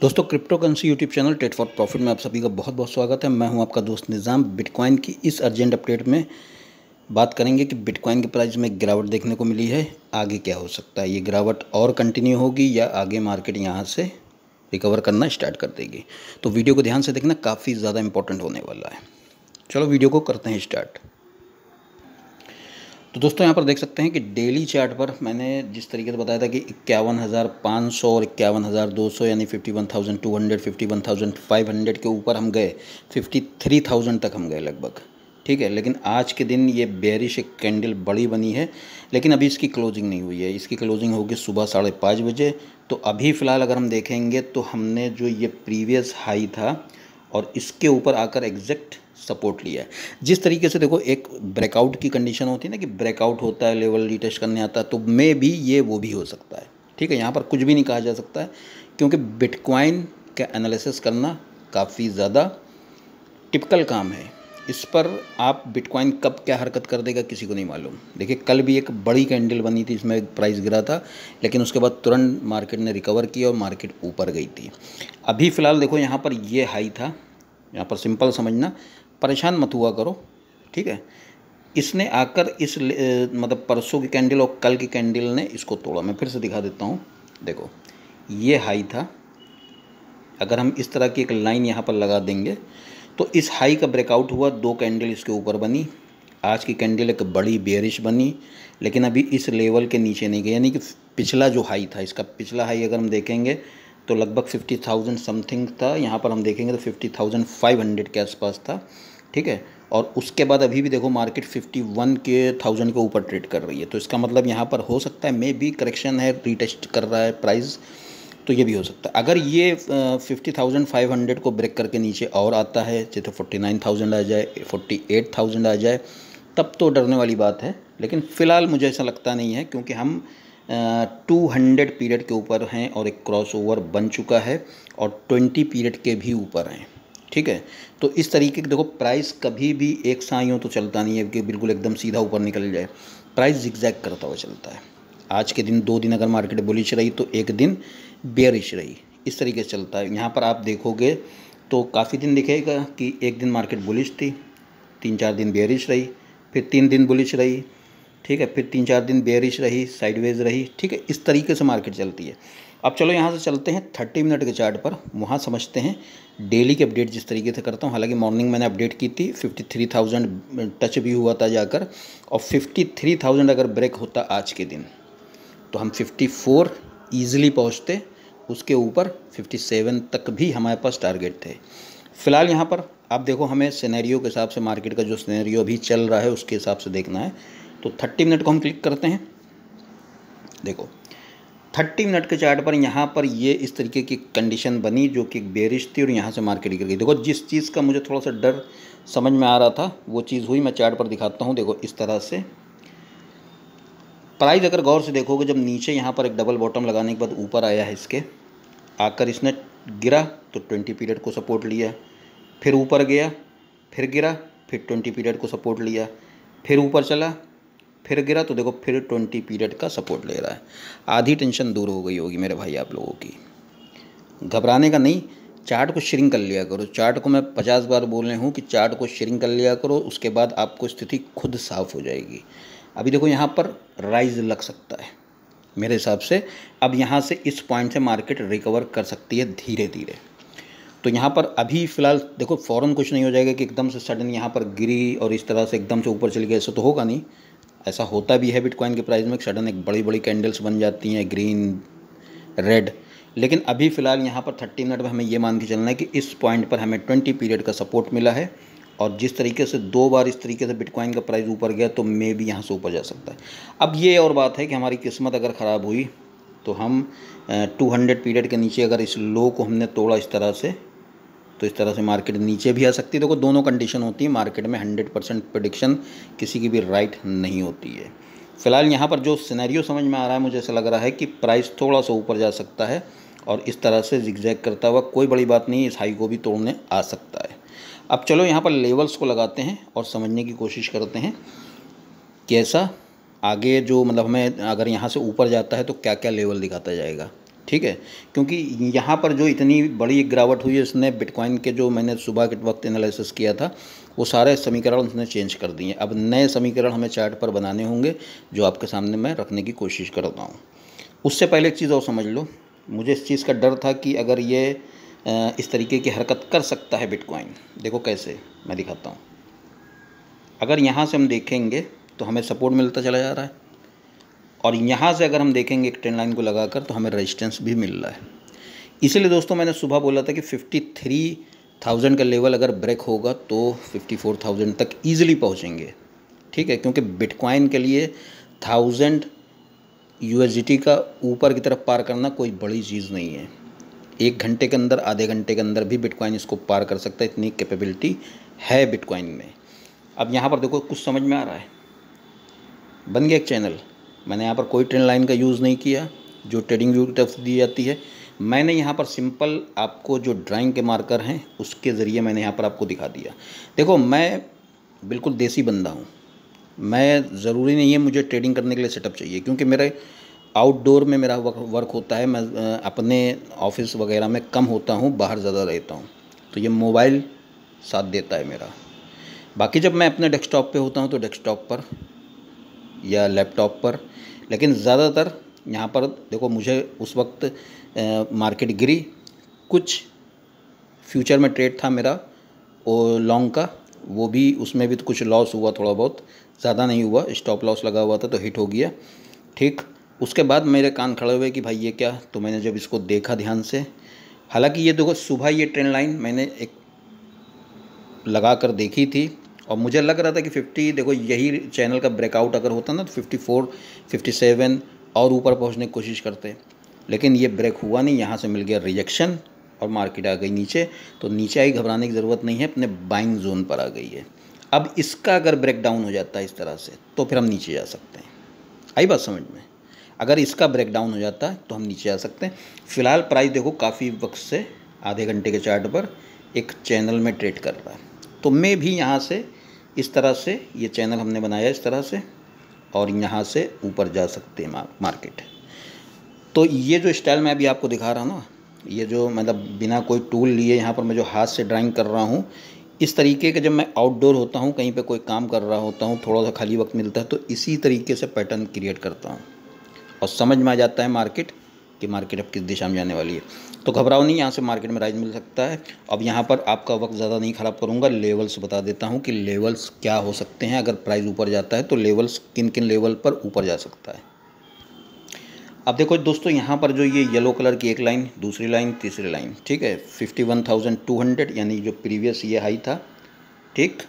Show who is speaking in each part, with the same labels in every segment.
Speaker 1: दोस्तों cryptocurrency YouTube channel trade for profit में आप सभी का बहुत बहुत स्वागत है मैं हूं आपका दोस्त निज़ाम बिटकॉइन की इस अर्जेंट अपडेट में बात करेंगे कि बिटकॉइन के प्राइस में गिरावट देखने को मिली है आगे क्या हो सकता है ये गिरावट और कंटिन्यू होगी या आगे मार्केट यहाँ से रिकवर करना स्टार्ट कर देगी तो वीडियो को ध्यान से देखना काफ़ी ज़्यादा इंपॉर्टेंट होने वाला है चलो वीडियो को करते हैं स्टार्ट तो दोस्तों यहाँ पर देख सकते हैं कि डेली चार्ट पर मैंने जिस तरीके से बताया था कि इक्यावन हज़ार पाँच सौ और इक्यावन हज़ार दो सौ यानी fifty one thousand two hundred fifty one thousand five hundred के ऊपर हम गए फिफ्टी थ्री थाउजेंड तक हम गए लगभग ठीक है लेकिन आज के दिन ये बेरिश एक कैंडल बड़ी बनी है लेकिन अभी इसकी क्लोजिंग नहीं हुई है इसकी क्लोजिंग होगी सुबह साढ़े पाँच बजे तो अभी फ़िलहाल अगर हम देखेंगे तो हमने जो ये प्रीवियस हाई था और इसके ऊपर आकर एग्जैक्ट सपोर्ट लिया है जिस तरीके से देखो एक ब्रेकआउट की कंडीशन होती है ना कि ब्रेकआउट होता है लेवल रिटेस्ट करने आता है तो मे भी ये वो भी हो सकता है ठीक है यहाँ पर कुछ भी नहीं कहा जा सकता है क्योंकि बिटकॉइन का एनालिसिस करना काफ़ी ज़्यादा टिपिकल काम है इस पर आप बिटकॉइन कब क्या हरकत कर देगा किसी को नहीं मालूम देखिए कल भी एक बड़ी कैंडल बनी थी इसमें प्राइस गिरा था लेकिन उसके बाद तुरंत मार्केट ने रिकवर किया और मार्केट ऊपर गई थी अभी फ़िलहाल देखो यहाँ पर ये हाई था यहाँ पर सिंपल समझना परेशान मत हुआ करो ठीक है इसने आकर इस मतलब परसों की कैंडल और कल की कैंडल ने इसको तोड़ा मैं फिर से दिखा देता हूँ देखो ये हाई था अगर हम इस तरह की एक लाइन यहाँ पर लगा देंगे तो इस हाई का ब्रेकआउट हुआ दो कैंडल इसके ऊपर बनी आज की कैंडल एक बड़ी बेरिश बनी लेकिन अभी इस लेवल के नीचे नहीं गई यानी कि पिछला जो हाई था इसका पिछला हाई अगर हम देखेंगे तो लगभग फिफ्टी थाउजेंड समथिंग था यहाँ पर हम देखेंगे तो फिफ्टी थाउजेंड फाइव हंड्रेड के आसपास था ठीक है और उसके बाद अभी भी देखो मार्केट फिफ्टी वन के थाउजेंड के ऊपर ट्रेड कर रही है तो इसका मतलब यहाँ पर हो सकता है मे भी करेक्शन है रिटेस्ट कर रहा है प्राइज़ तो ये भी हो सकता है अगर ये फिफ्टी थाउजेंड फाइव हंड्रेड को ब्रेक करके नीचे और आता है जैसे फोर्टी नाइन थाउजेंड आ जाए फोर्टी एट थाउजेंड आ जाए तब तो डरने वाली बात है लेकिन फ़िलहाल मुझे ऐसा लगता नहीं है क्योंकि हम टू हंड्रेड पीरियड के ऊपर हैं और एक क्रॉस ओवर बन चुका है और ट्वेंटी पीरियड के भी ऊपर हैं ठीक है तो इस तरीके के देखो प्राइस कभी भी एक साइयों तो चलता नहीं है कि बिल्कुल एकदम सीधा ऊपर निकल जाए प्राइस जिगजैग करता हुआ चलता है आज के दिन दो दिन अगर मार्केट बुलिश रही तो एक दिन बेरिश रही इस तरीके से चलता है यहाँ पर आप देखोगे तो काफ़ी दिन दिखेगा कि एक दिन मार्केट बुलिश थी तीन चार दिन बेरिश रही फिर तीन दिन बुलिश रही ठीक है फिर तीन चार दिन बेरिश रही साइडवेज रही ठीक है इस तरीके से मार्केट चलती है अब चलो यहाँ से चलते हैं थर्टी मिनट के चार्ट पर वहाँ समझते हैं डेली की अपडेट जिस तरीके से करता हूँ हालांकि मॉर्निंग मैंने अपडेट की थी फिफ्टी थ्री थाउजेंड टच भी हुआ था जाकर और फिफ्टी थ्री थाउजेंड अगर ब्रेक होता आज के दिन तो हम फिफ्टी फोर ईजिली पहुँचते उसके ऊपर 57 तक भी हमारे पास टारगेट थे फिलहाल यहाँ पर आप देखो हमें सिनेरियो के हिसाब से मार्केट का जो सिनेरियो अभी चल रहा है उसके हिसाब से देखना है तो 30 मिनट को हम क्लिक करते हैं देखो 30 मिनट के चार्ट पर यहाँ पर ये इस तरीके की कंडीशन बनी जो कि बेरिश थी और यहाँ से मार्केट गिर गई देखो जिस चीज़ का मुझे थोड़ा सा डर समझ में आ रहा था वो चीज़ हुई मैं चार्ट पर दिखाता हूँ देखो इस तरह से प्राइस अगर गौर से देखोगे जब नीचे यहाँ पर एक डबल बॉटम लगाने के बाद ऊपर आया है इसके आकर इसने गिरा तो ट्वेंटी पीरियड को सपोर्ट लिया फिर ऊपर गया फिर गिरा फिर ट्वेंटी पीरियड को सपोर्ट लिया फिर ऊपर चला फिर गिरा तो देखो फिर ट्वेंटी पीरियड का सपोर्ट ले रहा है आधी टेंशन दूर हो गई होगी मेरे भाई आप लोगों की घबराने का नहीं चार्ट को श्रिंक कर लिया करो चार्ट को मैं पचास बार बोल रहा हूँ कि चार्ट को श्रिंक कर लिया करो उसके बाद आपको स्थिति खुद साफ हो जाएगी अभी देखो यहाँ पर राइज लग सकता है मेरे हिसाब से अब यहाँ से इस पॉइंट से मार्केट रिकवर कर सकती है धीरे धीरे तो यहाँ पर अभी फ़िलहाल देखो फ़ौरन कुछ नहीं हो जाएगा कि एकदम से सडन यहाँ पर गिरी और इस तरह से एकदम से ऊपर चली गई ऐसा तो होगा नहीं ऐसा होता भी है बिटकॉइन के प्राइस में सडन एक बड़ी बड़ी कैंडल्स बन जाती हैं ग्रीन रेड लेकिन अभी फ़िलहाल यहाँ पर थर्टी मिनट में हमें ये मान के चलना है कि इस पॉइंट पर हमें ट्वेंटी पीरियड का सपोर्ट मिला है और जिस तरीके से दो बार इस तरीके से बिटकॉइन का प्राइस ऊपर गया तो मे भी यहाँ से ऊपर जा सकता है अब ये और बात है कि हमारी किस्मत अगर ख़राब हुई तो हम 200 पीरियड के नीचे अगर इस लो को हमने तोड़ा इस तरह से तो इस तरह से मार्केट नीचे भी आ सकती है देखो दोनों कंडीशन होती है मार्केट में 100 परसेंट प्रडिक्शन किसी की भी राइट नहीं होती है फ़िलहाल यहाँ पर जो सिनेरियो समझ में आ रहा है मुझे ऐसा लग रहा है कि प्राइस थोड़ा सा ऊपर जा सकता है और इस तरह से जिक्जैक करता हुआ कोई बड़ी बात नहीं इस हाई को भी तोड़ने आ सकता है अब चलो यहाँ पर लेवल्स को लगाते हैं और समझने की कोशिश करते हैं कैसा आगे जो मतलब हमें अगर यहाँ से ऊपर जाता है तो क्या क्या लेवल दिखाता जाएगा ठीक है क्योंकि यहाँ पर जो इतनी बड़ी गिरावट हुई है उसने बिटकॉइन के जो मैंने सुबह के वक्त एनालिसिस किया था वो सारे समीकरण उसने चेंज कर दिए अब नए समीकरण हमें चार्ट पर बनाने होंगे जो आपके सामने मैं रखने की कोशिश करता हूँ उससे पहले एक चीज़ और समझ लो मुझे इस चीज़ का डर था कि अगर ये इस तरीके की हरकत कर सकता है बिटकॉइन देखो कैसे मैं दिखाता हूँ अगर यहाँ से हम देखेंगे तो हमें सपोर्ट मिलता चला जा रहा है और यहाँ से अगर हम देखेंगे एक ट्रेन लाइन को लगाकर तो हमें रेजिस्टेंस भी मिल रहा है इसीलिए दोस्तों मैंने सुबह बोला था कि फिफ्टी थ्री थाउजेंड का लेवल अगर ब्रेक होगा तो फिफ्टी फोर थाउजेंड तक ईजिली पहुँचेंगे ठीक है क्योंकि बिटकॉइन के लिए थाउजेंड यू का ऊपर की तरफ पार करना कोई बड़ी चीज़ नहीं है एक घंटे के अंदर आधे घंटे के अंदर भी बिटकॉइन इसको पार कर सकता है इतनी कैपेबिलिटी है बिटकॉइन में अब यहाँ पर देखो कुछ समझ में आ रहा है बन गया एक चैनल मैंने यहाँ पर कोई ट्रेंड लाइन का यूज़ नहीं किया जो ट्रेडिंग व्यू की तरफ दी जाती है मैंने यहाँ पर सिंपल आपको जो ड्राइंग के मार्कर हैं उसके ज़रिए मैंने यहाँ पर आपको दिखा दिया देखो मैं बिल्कुल देसी बंदा हूँ मैं ज़रूरी नहीं है मुझे ट्रेडिंग करने के लिए सेटअप चाहिए क्योंकि मेरे आउटडोर में मेरा वर्क होता है मैं अपने ऑफिस वगैरह में कम होता हूँ बाहर ज़्यादा रहता हूँ तो ये मोबाइल साथ देता है मेरा बाकी जब मैं अपने डेस्कटॉप पे होता हूँ तो डेस्कटॉप पर या लैपटॉप पर लेकिन ज़्यादातर यहाँ पर देखो मुझे उस वक्त आ, मार्केट गिरी कुछ फ्यूचर में ट्रेड था मेरा ओ लॉन्ग का वो भी उसमें भी तो कुछ लॉस हुआ थोड़ा बहुत ज़्यादा नहीं हुआ स्टॉप लॉस लगा हुआ था तो हिट हो गया ठीक उसके बाद मेरे कान खड़े हुए कि भाई ये क्या तो मैंने जब इसको देखा ध्यान से हालांकि ये देखो सुबह ये ट्रेन लाइन मैंने एक लगा कर देखी थी और मुझे लग रहा था कि 50 देखो यही चैनल का ब्रेकआउट अगर होता ना तो 54, 57 और ऊपर पहुंचने की कोशिश करते लेकिन ये ब्रेक हुआ नहीं यहाँ से मिल गया रिजेक्शन और मार्केट आ गई नीचे तो नीचे आई घबराने की ज़रूरत नहीं है अपने बाइंग जोन पर आ गई है अब इसका अगर ब्रेकडाउन हो जाता है इस तरह से तो फिर हम नीचे जा सकते हैं आई बात समझ में अगर इसका ब्रेक डाउन हो जाता है तो हम नीचे आ सकते हैं फिलहाल प्राइस देखो काफ़ी वक्त से आधे घंटे के चार्ट पर एक चैनल में ट्रेड कर रहा है तो मैं भी यहाँ से इस तरह से ये चैनल हमने बनाया इस तरह से और यहाँ से ऊपर जा सकते हैं मार्केट तो ये जो स्टाइल मैं अभी आपको दिखा रहा हूँ ना ये जो मतलब बिना कोई टूल लिए यहाँ पर मैं जो हाथ से ड्राइंग कर रहा हूँ इस तरीके के जब मैं आउटडोर होता हूँ कहीं पे कोई काम कर रहा होता हूँ थोड़ा सा खाली वक्त मिलता है तो इसी तरीके से पैटर्न क्रिएट करता हूँ और समझ में आ जाता है मार्केट कि मार्केट अब किस दिशा में जाने वाली है तो घबराओ नहीं यहाँ से मार्केट में राइज मिल सकता है अब यहाँ पर आपका वक्त ज़्यादा नहीं ख़राब करूँगा लेवल्स बता देता हूँ कि लेवल्स क्या हो सकते हैं अगर प्राइस ऊपर जाता है तो लेवल्स किन किन लेवल पर ऊपर जा सकता है अब देखो दोस्तों यहाँ पर जो ये येलो कलर की एक लाइन दूसरी लाइन तीसरी लाइन ठीक है fifty one thousand two hundred यानी जो प्रीवियस ये हाई था ठीक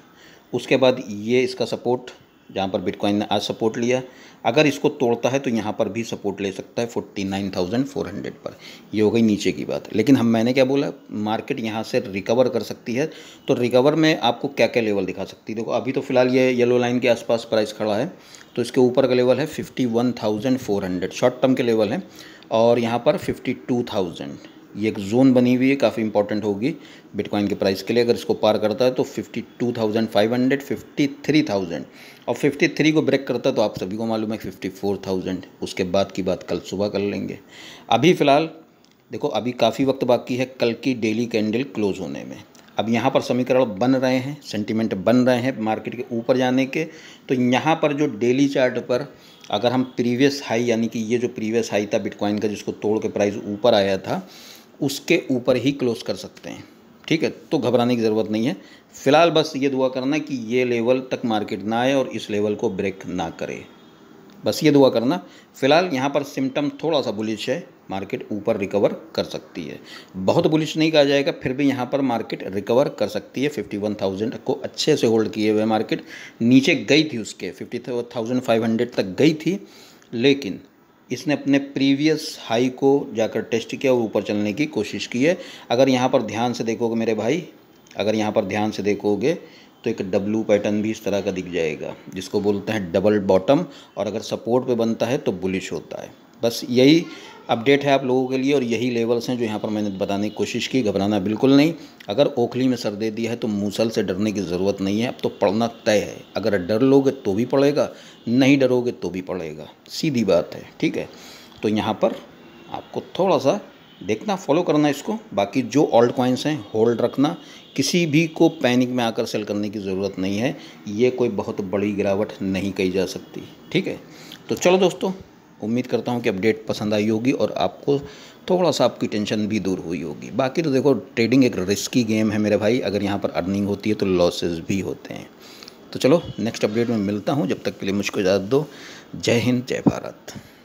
Speaker 1: उसके बाद ये इसका सपोर्ट जहाँ पर बिटकॉइन ने आज सपोर्ट लिया अगर इसको तोड़ता है तो यहाँ पर भी सपोर्ट ले सकता है forty nine thousand four hundred पर ये हो गई नीचे की बात लेकिन हम मैंने क्या बोला मार्केट यहाँ से रिकवर कर सकती है तो रिकवर में आपको क्या क्या लेवल दिखा सकती है देखो अभी तो फिलहाल ये येलो लाइन के आसपास प्राइस खड़ा है तो इसके ऊपर का लेवल है fifty one thousand four hundred short term के लेवल है और यहाँ पर फिफ्टी टू थाउजेंड ये एक जोन बनी हुई है काफ़ी इंपॉर्टेंट होगी बिटकॉइन के प्राइस के लिए अगर इसको पार करता है तो fifty two thousand five hundred fifty three thousand और फिफ्टी थ्री को ब्रेक करता है तो आप सभी को मालूम है फिफ्टी फोर थाउजेंड उसके बाद की बात कल सुबह कर लेंगे अभी फ़िलहाल देखो अभी काफ़ी वक्त बाकी है कल की डेली कैंडल क्लोज होने में अब यहाँ पर समीकरण बन रहे हैं सेंटिमेंट बन रहे हैं मार्केट के ऊपर जाने के तो यहाँ पर जो डेली चार्ट पर अगर हम प्रीवियस हाई यानी कि ये जो प्रीवियस हाई था बिटकॉइन का जिसको तोड़ के प्राइस ऊपर आया था उसके ऊपर ही क्लोज कर सकते हैं ठीक है तो घबराने की ज़रूरत नहीं है फ़िलहाल बस ये दुआ करना कि ये लेवल तक मार्केट ना आए और इस लेवल को ब्रेक ना करे बस ये दुआ करना फ़िलहाल यहाँ पर सिम्टम थोड़ा सा बुलिश है मार्केट ऊपर रिकवर कर सकती है बहुत बुलिश नहीं कहा जाएगा फिर भी यहाँ पर मार्केट रिकवर कर सकती है 51,000 को अच्छे से होल्ड किए हुए मार्केट नीचे गई थी उसके 50,500 तक गई थी लेकिन इसने अपने प्रीवियस हाई को जाकर टेस्ट किया और ऊपर चलने की कोशिश की है अगर यहाँ पर ध्यान से देखोगे मेरे भाई अगर यहाँ पर ध्यान से देखोगे तो एक डब्लू पैटर्न भी इस तरह का दिख जाएगा जिसको बोलते हैं डबल बॉटम और अगर सपोर्ट पे बनता है तो बुलिश होता है बस यही अपडेट है आप लोगों के लिए और यही लेवल्स हैं जो यहाँ पर मैंने बताने की कोशिश की घबराना बिल्कुल नहीं अगर ओखली में सर दे दिया है तो मूसल से डरने की ज़रूरत नहीं है अब तो पढ़ना तय है अगर डर लोगे तो भी पड़ेगा नहीं डरोगे तो भी पड़ेगा सीधी बात है ठीक है तो यहाँ पर आपको थोड़ा सा देखना फॉलो करना इसको बाकी जो ओल्ड कॉइन्स हैं होल्ड रखना किसी भी को पैनिक में आकर सेल करने की ज़रूरत नहीं है ये कोई बहुत बड़ी गिरावट नहीं कही जा सकती ठीक है तो चलो दोस्तों उम्मीद करता हूँ कि अपडेट पसंद आई होगी और आपको थोड़ा सा आपकी टेंशन भी दूर हुई होगी बाकी तो देखो ट्रेडिंग एक रिस्की गेम है मेरे भाई अगर यहाँ पर अर्निंग होती है तो लॉसेज भी होते हैं तो चलो नेक्स्ट अपडेट में मिलता हूँ जब तक के लिए मुझको इजाज़त दो जय हिंद जय भारत